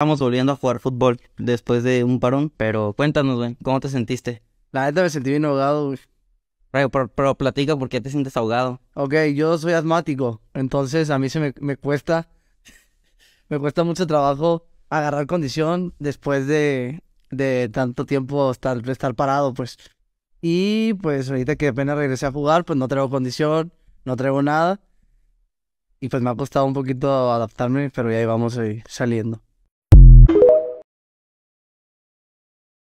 Estamos volviendo a jugar fútbol después de un parón, pero cuéntanos, güey, ¿cómo te sentiste? La neta me sentí bien ahogado, güey. pero, platica por qué te sientes ahogado. Ok, yo soy asmático, entonces a mí se me, cuesta, me cuesta mucho trabajo agarrar condición después de, tanto tiempo estar, estar parado, pues. Y pues ahorita que apenas regresé a jugar, pues no traigo condición, no traigo nada. Y pues me ha costado un poquito adaptarme, pero ya íbamos saliendo.